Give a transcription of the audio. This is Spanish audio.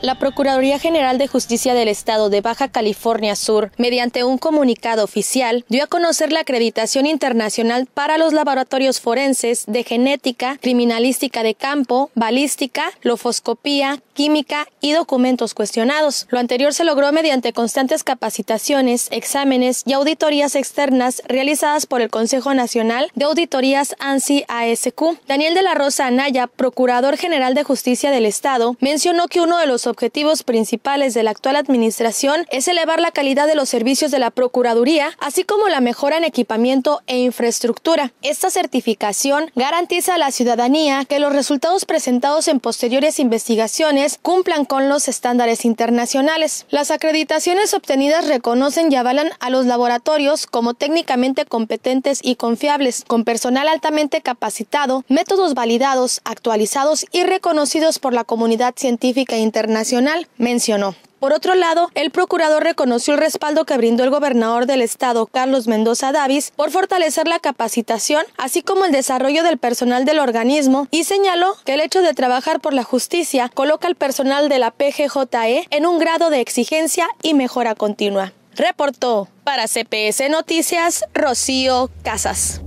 La Procuraduría General de Justicia del Estado de Baja California Sur, mediante un comunicado oficial, dio a conocer la acreditación internacional para los laboratorios forenses de genética, criminalística de campo, balística, lofoscopía, química y documentos cuestionados. Lo anterior se logró mediante constantes capacitaciones, exámenes y auditorías externas realizadas por el Consejo Nacional de Auditorías ANSI-ASQ. Daniel de la Rosa Anaya, Procurador General de Justicia del Estado, mencionó que uno de los objetivos principales de la actual administración es elevar la calidad de los servicios de la Procuraduría, así como la mejora en equipamiento e infraestructura. Esta certificación garantiza a la ciudadanía que los resultados presentados en posteriores investigaciones cumplan con los estándares internacionales. Las acreditaciones obtenidas reconocen y avalan a los laboratorios como técnicamente competentes y confiables, con personal altamente capacitado, métodos validados, actualizados y reconocidos por la comunidad científica internacional, mencionó. Por otro lado, el procurador reconoció el respaldo que brindó el gobernador del estado, Carlos Mendoza Davis, por fortalecer la capacitación, así como el desarrollo del personal del organismo, y señaló que el hecho de trabajar por la justicia coloca al personal de la PGJE en un grado de exigencia y mejora continua. Reportó para CPS Noticias Rocío Casas.